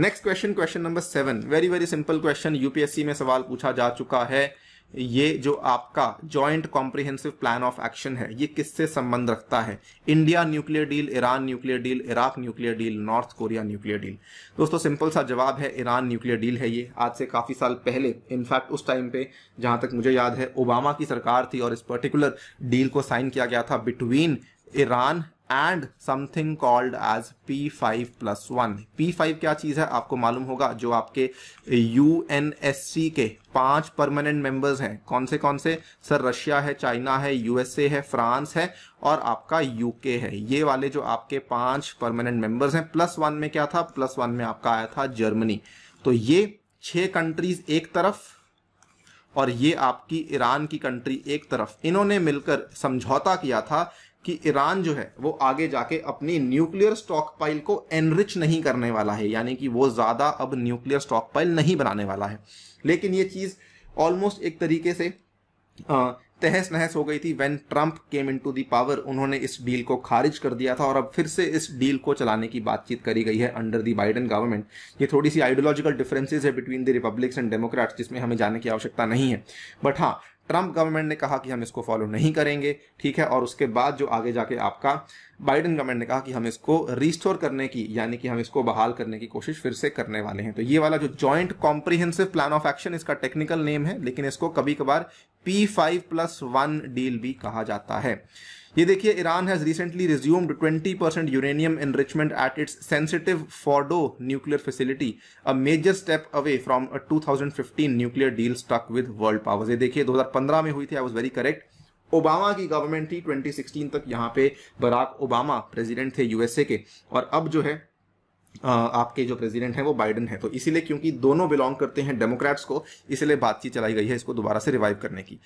next question question number seven very very simple question UPSC में सवाल पूछा जा चुका है ये जो आपका joint comprehensive plan of action है ये किससे संबंध रखता है India nuclear deal Iran nuclear deal Iraq nuclear deal North Korea nuclear deal दोस्तों सिंपल सा जवाब है ईरान न्यूक्लियर डील है ये आज से काफ़ी साल पहले इनफैक्ट उस टाइम पे जहां तक मुझे याद है ओबामा की सरकार थी और इस पर्टिकुलर डील को साइन किया गया था between Iran and something called as P five plus one P five क्या चीज़ है आपको मालूम होगा जो आपके यू एन एस सी के पांच परमानेंट मेंबर्स हैं कौन से कौन से सर रशिया है चाइना है यूएसए है फ्रांस है और आपका यूके है ये वाले जो आपके पांच परमानेंट मेंबर्स हैं प्लस वन में क्या था प्लस वन में आपका आया था जर्मनी तो ये छह कंट्रीज एक तरफ और ये आपकी ईरान की कंट्री एक तरफ इन्होंने मिलकर समझौता किया था कि ईरान जो है वो आगे जाके अपनी न्यूक्लियर स्टॉकपाइल को एनरिच नहीं करने वाला है यानी कि वो ज़्यादा अब न्यूक्लियर स्टॉकपाइल नहीं बनाने वाला है लेकिन ये चीज़ ऑलमोस्ट एक तरीके से आ, तहस नहस हो गई थी when Trump came into to power उन्होंने इस डील को खारिज कर दिया था और अब फिर से इस डील को चलाने की बातचीत करी गई है अंडर दी बाइडन गवर्नमेंट ये थोड़ी सी आइडियोलॉजिकल डिफरेंसेस है between the republics and democrats जिसमें हमें जाने की आवश्यकता नहीं है बट हाँ ट्रंप गवर्नमेंट ने कहा कि हम इसको फॉलो नहीं करेंगे ठीक है और उसके बाद जो आगे जाके आपका बाइडन गवर्नमेंट ने कहा कि हम इसको रिस्टोर करने की यानी कि हम इसको बहाल करने की कोशिश फिर से करने वाले हैं तो ये वाला जो joint comprehensive plan of action इसका टेक्निकल नेम है लेकिन इसको कभी कभार P five plus one deal भी कहा जाता है ये देखिए Iran has recently resumed 20 percent uranium enrichment at its sensitive Fordow nuclear facility a major step away from a 2015 nuclear deal stuck with world powers ये देखिए 2015 में हुई थी I was very correct Obama की गवर्नमेंट थी 2016 तक यहाँ पे बराक ओबामा प्रेजिडेंट थे यूएसए के और अब जो है आपके जो प्रेसिडेंट हैं वो बाइडन है तो इसीलिए क्योंकि दोनों बिलोंग करते हैं डेमोक्रेट्स को इसलिए बातचीत चलाई गई है इसको दोबारा से रिवाइव करने की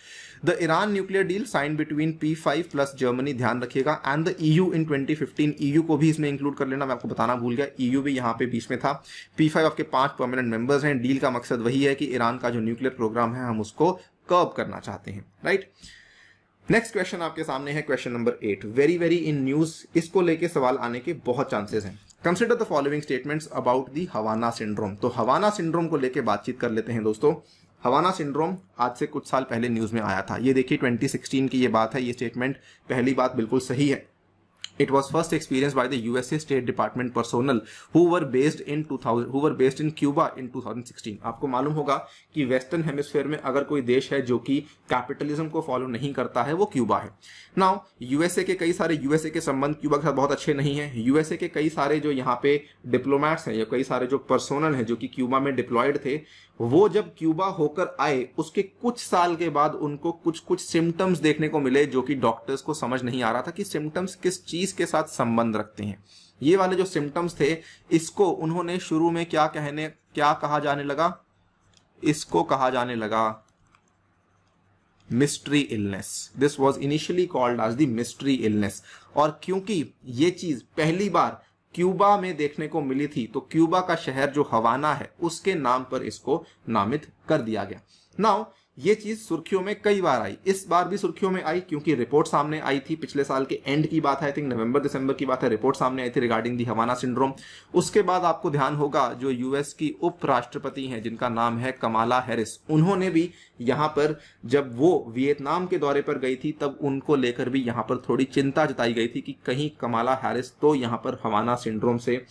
the Iran nuclear deal sign between P five plus Germany ध्यान रखिएगा and the EU in 2015 EU को भी इसमें इंक्लूड कर लेना मैं आपको बताना भूल गया ईयू भी यहाँ पे बीच में था पी फाइव आपके पांच परमानेंट मेंबर्स हैं डील का मकसद वही है कि ईरान का जो न्यूक्लियर प्रोग्राम है हम उसको कर्व करना चाहते हैं राइट right? नेक्स्ट क्वेश्चन आपके सामने है question number eight very very in news इसको लेके सवाल आने के बहुत चांसेस हैं consider the following statements about the Havana syndrome तो हवाना सिंड्रोम को लेके बातचीत कर लेते हैं दोस्तों हवाना सिंड्रोम आज से कुछ साल पहले न्यूज में आया था ये देखिए 2016 की ये बात है ये स्टेटमेंट पहली बात बिल्कुल सही है It was first experienced by the USA State Department personnel who were based in 2000 who were based in Cuba in 2016. आपको मालूम होगा कि वेस्टर्न हेमिस्फेयर में अगर कोई देश है जो कि कैपिटलिज्म को फॉलो नहीं करता है वो क्यूबा है नाउ यूएसए के कई सारे यूएसए के संबंध क्यूबा के साथ बहुत अच्छे नहीं है यूएसए के कई सारे जो यहाँ पे डिप्लोमैट्स हैं या कई सारे जो पर्सोनल हैं जो कि क्यूबा में डिप्लॉयड थे वो जब क्यूबा होकर आए उसके कुछ साल के बाद उनको कुछ कुछ सिम्टम्स देखने को मिले जो कि डॉक्टर्स को समझ नहीं आ रहा था कि सिम्टम्स किस चीज डिजीज के साथ संबंध रखते हैं ये वाले जो सिम्टम्स थे इसको उन्होंने शुरू में क्या कहने क्या कहा जाने लगा इसको कहा जाने लगा mystery illness this was initially called as mystery illness और क्योंकि ये चीज पहली बार क्यूबा में देखने को मिली थी तो क्यूबा का शहर जो हवाना है उसके नाम पर इसको नामित कर दिया गया नाउ ये चीज सुर्खियों में कई बार आई इस बार भी सुर्खियों में आई क्योंकि रिपोर्ट सामने आई थी पिछले साल के एंड की बात आई थिंक नवंबर दिसंबर की बात है रिपोर्ट सामने आई थी रिगार्डिंग दी हवाना सिंड्रोम उसके बाद आपको ध्यान होगा जो यूएस की उपराष्ट्रपति हैं जिनका नाम है कमाला हैरिस उन्होंने भी यहां पर जब वो वियतनाम के दौरे पर गई थी तब उनको लेकर भी यहां पर थोड़ी चिंता जताई गई थी कि कहीं कमाला हैरिस तो यहां पर हवाना सिंड्रोम से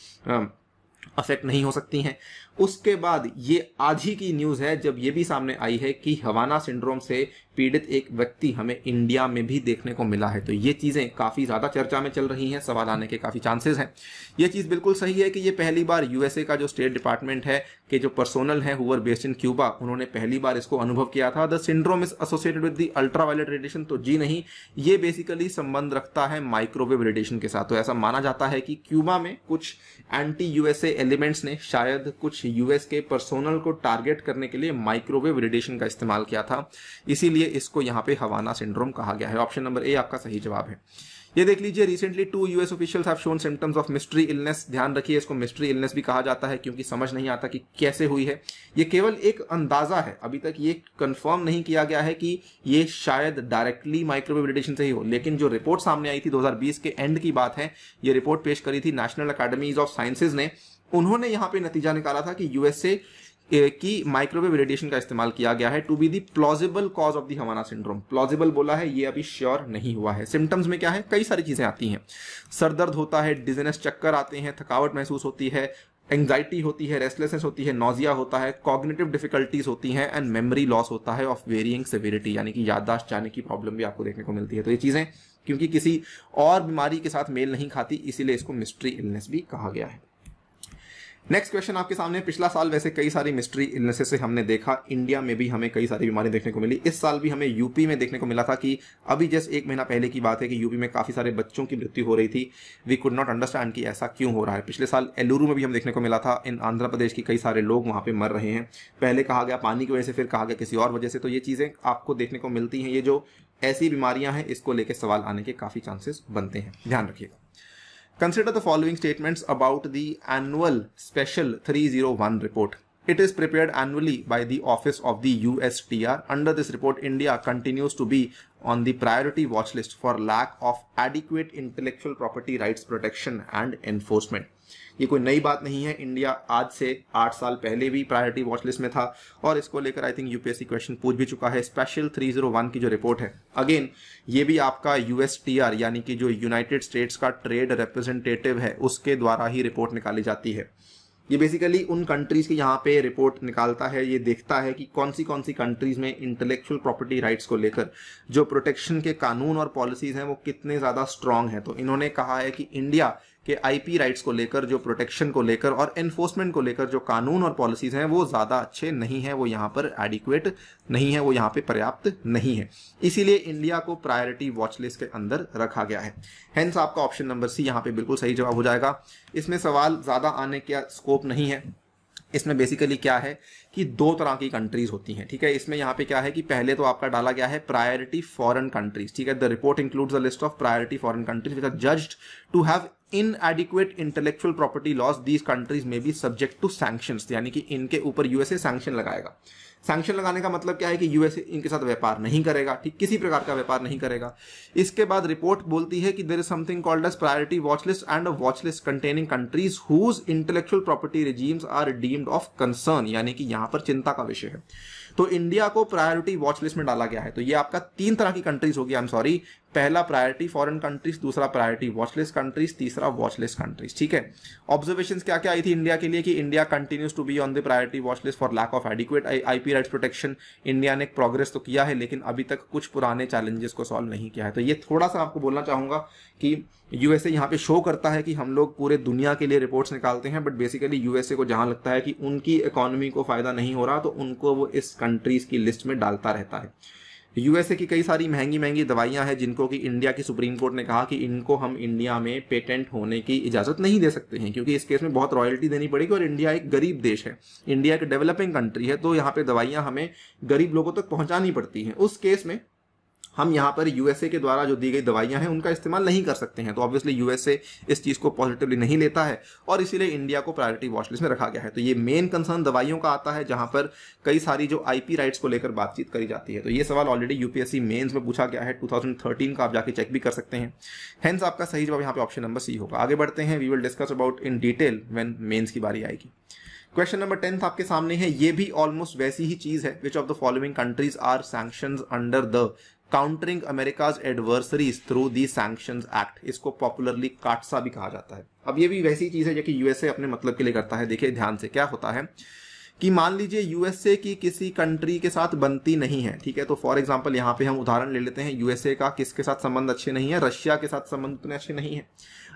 अफेक्ट नहीं हो सकती हैं उसके बाद ये आज ही की न्यूज है जब ये भी सामने आई है कि हवाना सिंड्रोम से पीड़ित एक व्यक्ति हमें इंडिया में भी देखने को मिला है तो ये चीजें काफी ज्यादा चर्चा में चल रही हैं सवाल आने के काफी चांसेस हैं ये चीज बिल्कुल सही है कि ये पहली बार यूएसए का जो स्टेट डिपार्टमेंट है के जो पर्सोनल है हुर बेस्ड इन क्यूबा उन्होंने पहली बार इसको अनुभव किया था the syndrome is associated with the ultraviolet radiation तो जी नहीं ये बेसिकली संबंध रखता है माइक्रोवेव रेडिएशन के साथ तो ऐसा माना जाता है कि क्यूबा में कुछ एंटी यूएसए एलिमेंट्स ने शायद कुछ यूएस के पर्सोनल को टारगेट करने के लिए माइक्रोवेव रेडिएशन का इस्तेमाल किया था इसीलिए इसको यहाँ पे हवाना सिंड्रोम कहा गया है ऑप्शन नंबर ए आपका सही जवाब है ये देख लीजिए recently two US officials have shown symptoms of mystery illness ध्यान रखिए इसको मिस्ट्री इलनेस भी कहा जाता है क्योंकि समझ नहीं आता कि कैसे हुई है ये केवल एक अंदाजा है अभी तक ये कंफर्म नहीं किया गया है कि ये शायद डायरेक्टली माइक्रोवेव रेडिएशन से ही हो लेकिन जो रिपोर्ट सामने आई थी 2020 के एंड की बात है ये रिपोर्ट पेश करी थी नेशनल अकेडमीज ऑफ साइंसेज ने उन्होंने यहां पे नतीजा निकाला था कि यूएसए की माइक्रोवेव रेडिएशन का इस्तेमाल किया गया है to be the plausible cause of the Havana syndrome plausible बोला है ये अभी श्योर नहीं हुआ है सिम्टम्स में क्या है कई सारी चीजें आती हैं सर दर्द होता है डिजनेस चक्कर आते हैं थकावट महसूस होती है एंग्जाइटी होती है रेस्टलेसनेस होती है नोजिया होता है कॉग्नेटिव डिफिकल्टीज होती हैं एंड मेमोरी लॉस होता है ऑफ वेरियंग सेवेरिटी यानी कि याददाश्त जाने की प्रॉब्लम भी आपको देखने को मिलती है तो ये चीजें क्योंकि किसी और बीमारी के साथ मेल नहीं खाती इसीलिए इसको मिस्ट्री इलनेस भी कहा गया है नेक्स्ट क्वेश्चन आपके सामने पिछला साल वैसे कई सारी मिस्ट्री इलनेसेस से हमने देखा इंडिया में भी हमें कई सारी बीमारी देखने को मिली इस साल भी हमें यूपी में देखने को मिला था कि अभी जस्ट एक महीना पहले की बात है कि यूपी में काफी सारे बच्चों की मृत्यु हो रही थी वी कुड नॉट अंडरस्टैंड कि ऐसा क्यों हो रहा है पिछले साल एलूरू में भी हम देखने को मिला था इन आंध्र प्रदेश के कई सारे लोग वहां पर मर रहे हैं पहले कहा गया पानी की वजह से फिर कहा गया किसी और वजह से तो ये चीजें आपको देखने को मिलती हैं ये जो ऐसी बीमारियां हैं इसको लेकर सवाल आने के काफी चांसेस बनते हैं ध्यान रखिएगा Consider the following statements about the annual special 301 report. It is prepared annually by the Office of the USTR. Under this report, India continues to be on the priority watch list for lack of adequate intellectual property rights protection and enforcement. ये कोई नई बात नहीं है India आज से आठ साल पहले भी प्रायोरिटी वॉच लिस्ट में था और इसको लेकर आई थिंक यूपीएससी क्वेश्चन पूछ भी चुका है स्पेशल 301 की जो रिपोर्ट है अगेन ये भी आपका यूएसटीआर यानी कि जो यूनाइटेड स्टेट्स का ट्रेड रिप्रेजेंटेटिव है उसके द्वारा ही रिपोर्ट निकाली जाती है ये बेसिकली उन कंट्रीज की यहाँ पे रिपोर्ट निकालता है ये देखता है कि कौन सी कौन सी कंट्रीज में इंटेलेक्चुअल प्रॉपर्टी राइट्स को लेकर जो प्रोटेक्शन के कानून और पॉलिसीज हैं वो कितने ज्यादा स्ट्रांग हैं तो इन्होंने कहा है कि इंडिया कि आईपी राइट्स को लेकर जो प्रोटेक्शन को लेकर और एनफोर्समेंट को लेकर जो कानून और पॉलिसीज हैं वो ज़्यादा अच्छे नहीं है वो यहाँ पर एडिक्वेट नहीं है वो यहाँ पे पर्याप्त नहीं है इसीलिए इंडिया को प्रायोरिटी वॉचलिस्ट के अंदर रखा गया है हेंस आपका ऑप्शन नंबर सी यहाँ पे बिल्कुल सही जवाब हो जाएगा इसमें सवाल ज़्यादा आने का स्कोप नहीं है इसमें बेसिकली क्या है कि दो तरह की कंट्रीज होती हैं ठीक है इसमें यहाँ पे क्या है कि पहले तो आपका डाला गया है प्रायोरिटी फॉरेन कंट्रीज ठीक है the report includes a list of priority foreign countries which are judged to have inadequate intellectual property laws these countries में बी सब्जेक्ट टू सैंक्शन यानी कि इनके ऊपर यूएसए सैंक्शन लगाएगा सैंक्शन लगाने का मतलब क्या है कि यूएस इनके साथ व्यापार नहीं करेगा ठीक किसी प्रकार का व्यापार नहीं करेगा इसके बाद रिपोर्ट बोलती है कि there is something called as priority watchlist and watch containing countries whose intellectual property regimes are deemed of concern यानी कि यहां पर चिंता का विषय है तो इंडिया को प्रायोरिटी वॉच लिस्ट में डाला गया है तो ये आपका तीन तरह की कंट्रीज होगी आई एम सॉरी पहला प्रायोरिटी फॉरेन कंट्रीज दूसरा प्रायोरिटी वॉचलेस कंट्रीज तीसरा वॉचलेस कंट्रीज ठीक है ऑब्जर्वेशन क्या क्या आई थी इंडिया के लिए कि India continues to be on the priority watchlist for lack of adequate IP rights protection India ने प्रोग्रेस तो किया है लेकिन अभी तक कुछ पुराने चैलेंजेस को सॉल्व नहीं किया है तो ये थोड़ा सा आपको बोलना चाहूंगा कि यूएसए यहाँ पे शो करता है कि हम लोग पूरे दुनिया के लिए रिपोर्ट्स निकालते हैं बट बेसिकली यूएसए को जहां लगता है कि उनकी इकोनॉमी को फायदा नहीं हो रहा तो उनको वो इस कंट्रीज की लिस्ट में डालता रहता है यूएसए की कई सारी महंगी महंगी दवाइयां हैं जिनको कि इंडिया की सुप्रीम कोर्ट ने कहा कि इनको हम इंडिया में पेटेंट होने की इजाजत नहीं दे सकते हैं क्योंकि इस केस में बहुत रॉयल्टी देनी पड़ेगी और इंडिया एक गरीब देश है इंडिया एक डेवलपिंग कंट्री है तो यहाँ पे दवाइयां हमें गरीब लोगों तक तो पहुंचानी पड़ती हैं उस केस में हम यहाँ पर यूएसए के द्वारा जो दी गई दवाइयाँ हैं उनका इस्तेमाल नहीं कर सकते हैं तो ऑब्वियसली यूएसए इस चीज़ को पॉजिटिवली नहीं लेता है और इसीलिए इंडिया को प्रायोरिटी वॉचलिस्ट में रखा गया है तो ये मेन कंसर्न दवाइयों का आता है जहाँ पर कई सारी जो आईपी राइट्स को लेकर बातचीत करी जाती है तो ये सवाल ऑलरेडी यूपीएससी मेन्स में पूछा गया है टू का आप जाके चेक भी कर सकते हैं हैंस आपका सही जवाब यहाँ पे ऑप्शन नंबर सी होगा आगे बढ़ते हैं we will discuss about in detail when mains की बारी आएगी क्वेश्चन नंबर टेंथ आपके सामने है ये भी ऑलमोस्ट वैसी ही चीज है which of the following countries are sanction under the countering America's adversaries through the sanction act इसको पॉपुलरली काटसा भी कहा जाता है अब ये भी वैसी चीज है जो कि यूएसए अपने मतलब के लिए करता है देखिए ध्यान से क्या होता है कि मान लीजिए यूएसए की किसी कंट्री के साथ बनती नहीं है ठीक है तो फॉर एग्जाम्पल यहाँ पे हम उदाहरण ले लेते हैं यूएसए का किसके साथ संबंध अच्छे नहीं है रशिया के साथ संबंध उतने अच्छे नहीं है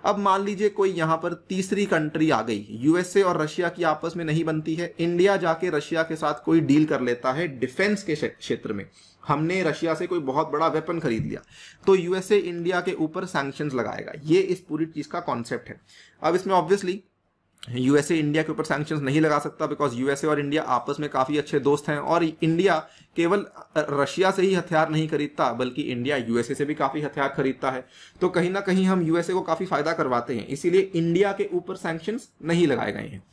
अब मान लीजिए कोई यहां पर तीसरी कंट्री आ गई यूएसए और रशिया की आपस में नहीं बनती है इंडिया जाके रशिया के साथ कोई डील कर लेता है डिफेंस के क्षेत्र में हमने रशिया से कोई बहुत बड़ा वेपन खरीद लिया तो यूएसए इंडिया के ऊपर सैंक्शन लगाएगा ये इस पूरी चीज का कॉन्सेप्ट है अब इसमें ऑब्वियसली यूएसए इंडिया के ऊपर सैक्शन नहीं लगा सकता बिकॉज यूएसए और इंडिया आपस में काफी अच्छे दोस्त हैं और इंडिया केवल रशिया से ही हथियार नहीं खरीदता बल्कि इंडिया यूएसए से भी काफी हथियार खरीदता है तो कहीं ना कहीं हम यूएसए को काफी फायदा करवाते हैं इसीलिए इंडिया के ऊपर सैंक्शन नहीं लगाए गए हैं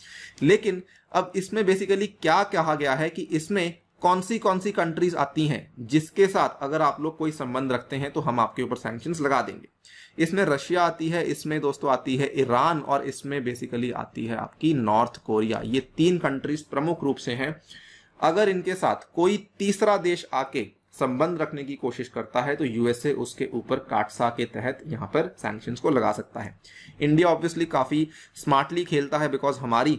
लेकिन अब इसमें बेसिकली क्या कहा गया है कि इसमें कौन सी कौन सी कंट्रीज आती हैं जिसके साथ अगर आप लोग कोई संबंध रखते हैं तो हम आपके ऊपर सैंक्शन लगा देंगे इसमें रशिया आती है इसमें दोस्तों आती है ईरान और इसमें बेसिकली आती है आपकी नॉर्थ कोरिया ये तीन कंट्रीज प्रमुख रूप से हैं अगर इनके साथ कोई तीसरा देश आके संबंध रखने की कोशिश करता है तो यूएसए उसके ऊपर काटसा के तहत यहाँ पर सैंक्शन को लगा सकता है इंडिया ऑब्वियसली काफी स्मार्टली खेलता है बिकॉज हमारी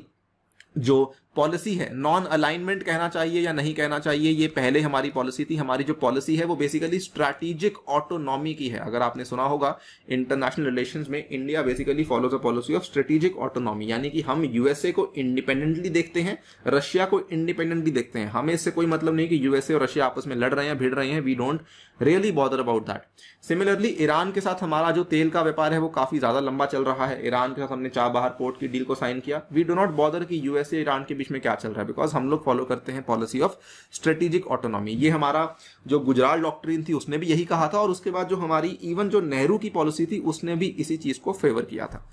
जो पॉलिसी है नॉन अलाइनमेंट कहना चाहिए या नहीं कहना चाहिए ये पहले हमारी पॉलिसी थी हमारी जो पॉलिसी है वो बेसिकली स्ट्रैटेजिक ऑटोनॉमी की है अगर आपने सुना होगा इंटरनेशनल रिलेशंस में India basically follow the policy of strategic autonomy यानी कि हम यूएसए को इंडिपेंडेंटली देखते हैं रशिया को इंडिपेंडेंटली देखते हैं हमें इससे कोई मतलब नहीं कि यूएसए और रशिया आपस में लड़ रहे हैं भिड़ रहे हैं we don't really bother about that similarly Iran के साथ हमारा जो तेल का व्यापार है वो काफी ज्यादा लंबा चल रहा है ईरान के साथ हमने चाबहार पोर्ट की डील को साइन किया वी डो नॉट बॉदर की यूएसए ईरान के बीच में क्या चल रहा है बिकॉज हम लोग फॉलो करते हैं पॉलिसी ऑफ स्ट्रेटेजिक ऑटोनॉमी ये हमारा जो गुजरात डॉक्ट्रीन थी उसने भी यही कहा था और उसके बाद जो हमारी इवन जो नेहरू की पॉलिसी थी उसने भी इसी चीज को फेवर किया था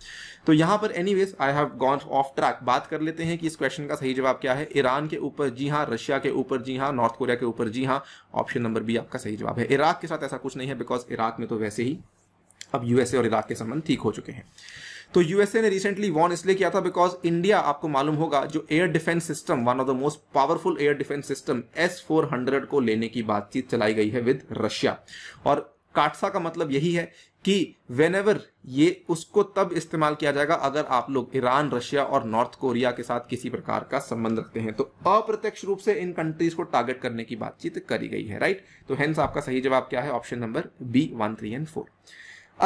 तो यहां पर any I have gone off track बात कर लेते हैं कि इस क्वेश्चन का सही जवाब क्या है ईरान के ऊपर जी हाँ रशिया के ऊपर जी हाँ नॉर्थ कोरिया के ऊपर जी हाँ ऑप्शन नंबर बी आपका सही जवाब है इराक के साथ ऐसा कुछ नहीं है बिकॉज इराक में तो वैसे ही अब यूएसए और इराक के संबंध ठीक हो चुके हैं तो यूएसए ने रिसेंटली वॉन इसलिए किया था बिकॉज इंडिया आपको मालूम होगा जो air defence system one of the most powerful air defence system S four hundred को लेने की बातचीत चलाई गई है विद रशिया और काटसा का मतलब यही है कि वेन एवर ये उसको तब इस्तेमाल किया जाएगा अगर आप लोग ईरान रशिया और नॉर्थ कोरिया के साथ किसी प्रकार का संबंध रखते हैं तो अप्रत्यक्ष रूप से इन कंट्रीज को टारगेट करने की बातचीत करी गई है राइट तो हेंस आपका सही जवाब क्या है option number B one three and four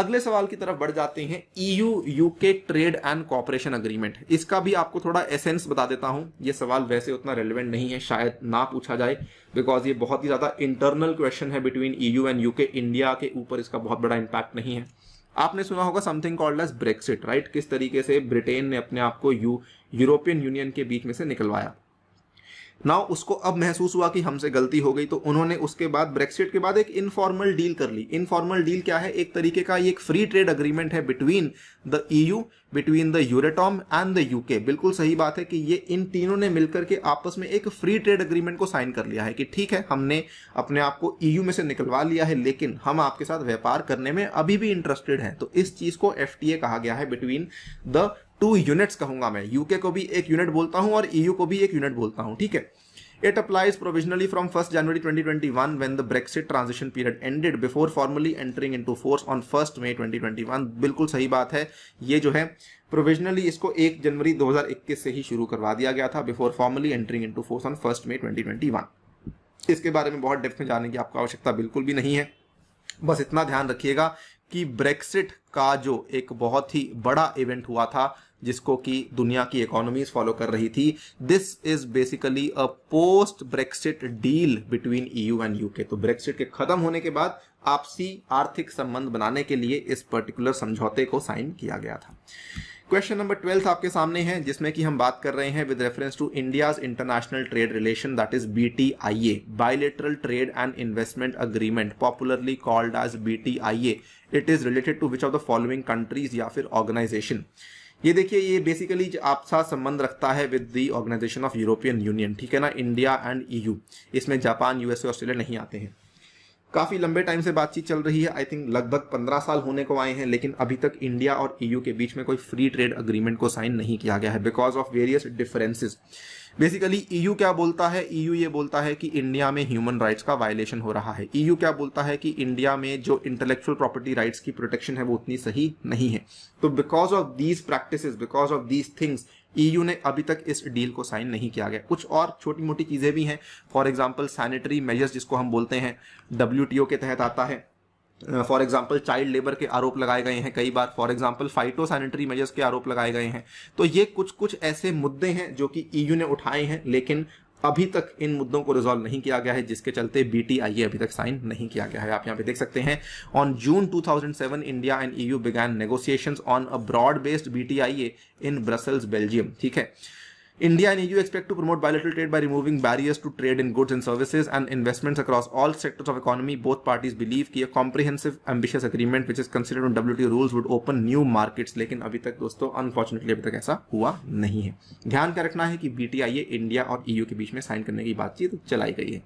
अगले सवाल की तरफ बढ़ जाते हैं EU UK trade and cooperation agreement इसका भी आपको थोड़ा एसेंस बता देता हूं ये सवाल वैसे उतना रेलिवेंट नहीं है शायद ना पूछा जाए बिकॉज ये बहुत ही ज्यादा इंटरनल क्वेश्चन है between EU and UK India के ऊपर इसका बहुत बड़ा इंपैक्ट नहीं है आपने सुना होगा something called less Brexit right किस तरीके से ब्रिटेन ने अपने आप को यू यूरोपियन यूनियन के बीच में से निकलवाया ना उसको अब महसूस हुआ कि हमसे गलती हो गई तो उन्होंने उसके बाद ब्रेक्सिट के बाद एक इनफॉर्मल डील कर ली इनफॉर्मल डील क्या है एक तरीके का ये एक फ्री ट्रेड अग्रीमेंट है between the EU between the Euratom and the UK बिल्कुल सही बात है कि ये इन तीनों ने मिलकर के आपस में एक फ्री ट्रेड अग्रीमेंट को साइन कर लिया है कि ठीक है हमने अपने आप को ईयू e में से निकलवा लिया है लेकिन हम आपके साथ व्यापार करने में अभी भी इंटरेस्टेड हैं तो इस चीज को एफ कहा गया है बिटवीन द टू यूनिट्स कहूंगा मैं यूके को भी एक यूनिट बोलता हूं और ईयू e को भी एक यूनिट बोलता हूं ठीक है it applies provisionally from first January 2021 when the Brexit transition period ended before formally entering into force on first May 2021. बिल्कुल सही बात है ये जो है प्रोविजनली इसको एक जनवरी 2021 से ही शुरू करवा दिया गया था before formally entering into force on first May twenty इसके बारे में बहुत डेप्थ में जाने की आपको आवश्यकता बिल्कुल भी नहीं है बस इतना ध्यान रखिएगा कि ब्रेक्सिट का जो एक बहुत ही बड़ा इवेंट हुआ था जिसको कि दुनिया की इकोनॉमीज फॉलो कर रही थी this is basically a post Brexit deal between EU and UK तो ब्रेक्सिट के खत्म होने के बाद आपसी आर्थिक संबंध बनाने के लिए इस पर्टिकुलर समझौते को साइन किया गया था क्वेश्चन नंबर ट्वेल्थ आपके सामने है जिसमें कि हम बात कर रहे हैं with reference to India's international trade relation that is BTIA bilateral trade and investment agreement popularly called as B T I A it is related to which of the following countries या फिर organisation ये देखिए ये basically आपसा संबंध रखता है with the organisation of European Union ठीक है ना इंडिया एंड ईयू इसमें जापान यूएसए ऑस्ट्रेलिया नहीं आते हैं काफ़ी लंबे टाइम से बातचीत चल रही है आई थिंक लगभग पंद्रह साल होने को आए हैं लेकिन अभी तक इंडिया और ईयू के बीच में कोई फ्री ट्रेड अग्रीमेंट को साइन नहीं किया गया है because of various differences basically EU क्या बोलता है ईयू ये बोलता है कि इंडिया में ह्यूमन राइट्स का वायलेशन हो रहा है ईयू क्या बोलता है कि इंडिया में जो इंटेलेक्चुअल प्रॉपर्टी राइट्स की प्रोटेक्शन है वो उतनी सही नहीं है तो because of these practice because of these things EU e ने अभी तक इस डील को साइन नहीं किया गया कुछ और छोटी मोटी चीज़ें भी हैं फॉर एग्जाम्पल सैनिटरी मेजर्स जिसको हम बोलते हैं डब्ल्यू के तहत आता है फॉर एग्जाम्पल चाइल्ड लेबर के आरोप लगाए गए हैं कई बार for example phytosanitary measures के आरोप लगाए गए हैं तो ये कुछ कुछ ऐसे मुद्दे हैं जो कि ईयू e ने उठाए हैं लेकिन अभी तक इन मुद्दों को रिजॉल्व नहीं किया गया है जिसके चलते बी अभी तक साइन नहीं किया गया है आप यहाँ पे देख सकते हैं on June 2007 India and EU began negotiations on a broad based BTIA in Brussels Belgium ठीक है India and EU expect to promote bilateral trade by removing barriers to trade in goods and services and investments across all sectors of economy. Both parties believe that a comprehensive ambitious agreement which is considered on WTO rules would open new markets. लेकिन अभी तक दोस्तों unfortunately अभी तक ऐसा हुआ नहीं है ध्यान का रखना है कि BTIA इंडिया और EU के बीच में साइन करने की बातचीत चलाई गई है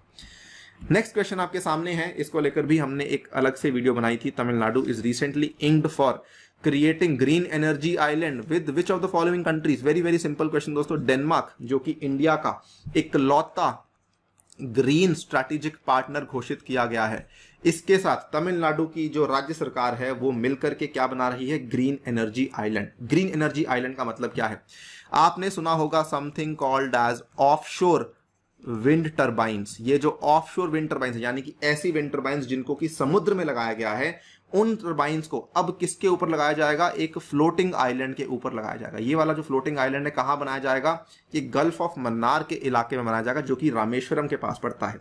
नेक्स्ट क्वेश्चन आपके सामने है इसको लेकर भी हमने एक अलग से वीडियो बनाई थी Tamil Nadu is recently inked for creating green energy island with which of the following countries very very simple question दोस्तों डेनमार्क जो कि इंडिया का इकलौता ग्रीन स्ट्रैटेजिक पार्टनर घोषित किया गया है इसके साथ तमिलनाडु की जो राज्य सरकार है वो मिलकर के क्या बना रही है green energy island green energy island का मतलब क्या है आपने सुना होगा something called as offshore wind turbines ये जो ऑफशोर विंड टर्बाइंस है यानी कि ऐसी विंड टर्बाइंस जिनको कि समुद्र में लगाया गया है उन टर्बाइंस को अब किसके ऊपर लगाया जाएगा एक फ्लोटिंग आइलैंड के ऊपर लगाया जाएगा ये वाला जो फ्लोटिंग आइलैंड है कहाँ बनाया जाएगा ये गल्फ ऑफ मन्नार के इलाके में बनाया जाएगा जो कि रामेश्वरम के पास पड़ता है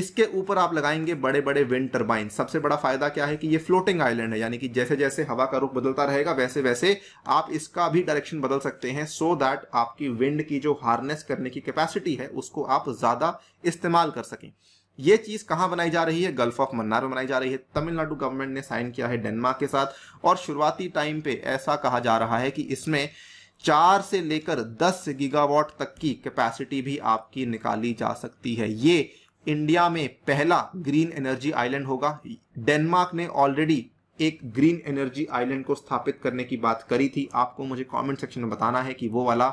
इसके ऊपर आप लगाएंगे बड़े बड़े विंड टर्बाइन सबसे बड़ा फायदा क्या है कि ये फ्लोटिंग आइलैंड है यानी कि जैसे जैसे हवा का रुख बदलता रहेगा वैसे वैसे आप इसका भी डायरेक्शन बदल सकते हैं सो so दैट आपकी विंड की जो हार्नेस करने की कैपेसिटी है उसको आप ज्यादा इस्तेमाल कर सकें ये चीज कहां बनाई जा रही है गल्फ ऑफ मन्नार में बनाई जा रही है तमिलनाडु गवर्नमेंट ने साइन किया है डेनमार्क के साथ और शुरुआती टाइम पे ऐसा कहा जा रहा है कि इसमें चार से लेकर दस गीगावाट तक की कैपेसिटी भी आपकी निकाली जा सकती है ये इंडिया में पहला ग्रीन एनर्जी आइलैंड होगा डेनमार्क ने ऑलरेडी एक ग्रीन एनर्जी आइलैंड को स्थापित करने की बात करी थी आपको मुझे कमेंट सेक्शन में बताना है कि वो वाला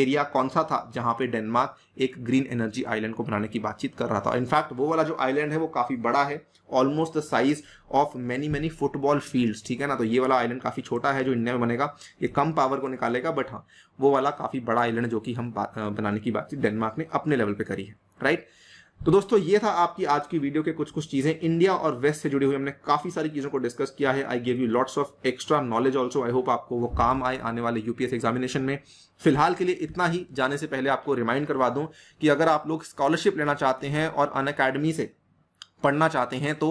एरिया कौन सा था जहां पे डेनमार्क एक ग्रीन एनर्जी आइलैंड को बनाने की बातचीत कर रहा था इनफैक्ट वो वाला जो आइलैंड है वो काफी बड़ा है almost the size of many many football fields ठीक है ना तो ये वाला आइलैंड काफी छोटा है जो इंडिया में बनेगा ये कम पावर को निकालेगा बट हाँ वो वाला काफी बड़ा आइलैंड जो कि हम बनाने की बातचीत डेनमार्क ने अपने लेवल पे करी है राइट right? तो दोस्तों ये था आपकी आज की वीडियो के कुछ कुछ चीजें इंडिया और वेस्ट से जुड़ी हुई हमने काफी सारी चीजों को डिस्कस किया है I give you lots of extra knowledge also I hope आपको वो काम आए आने वाले यूपीएस एग्जामिनेशन में फिलहाल के लिए इतना ही जाने से पहले आपको रिमाइंड करवा दूं कि अगर आप लोग स्कॉलरशिप लेना चाहते हैं और अन से पढ़ना चाहते हैं तो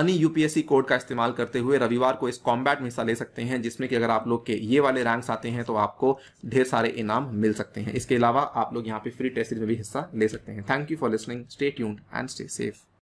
अनी यूपीएससी कोड का इस्तेमाल करते हुए रविवार को इस कॉम्बैट में हिस्सा ले सकते हैं जिसमें कि अगर आप लोग के ये वाले रैंक्स आते हैं तो आपको ढेर सारे इनाम मिल सकते हैं इसके अलावा आप लोग यहाँ पे फ्री टेस्ट में भी हिस्सा ले सकते हैं thank you for listening stay tuned and stay safe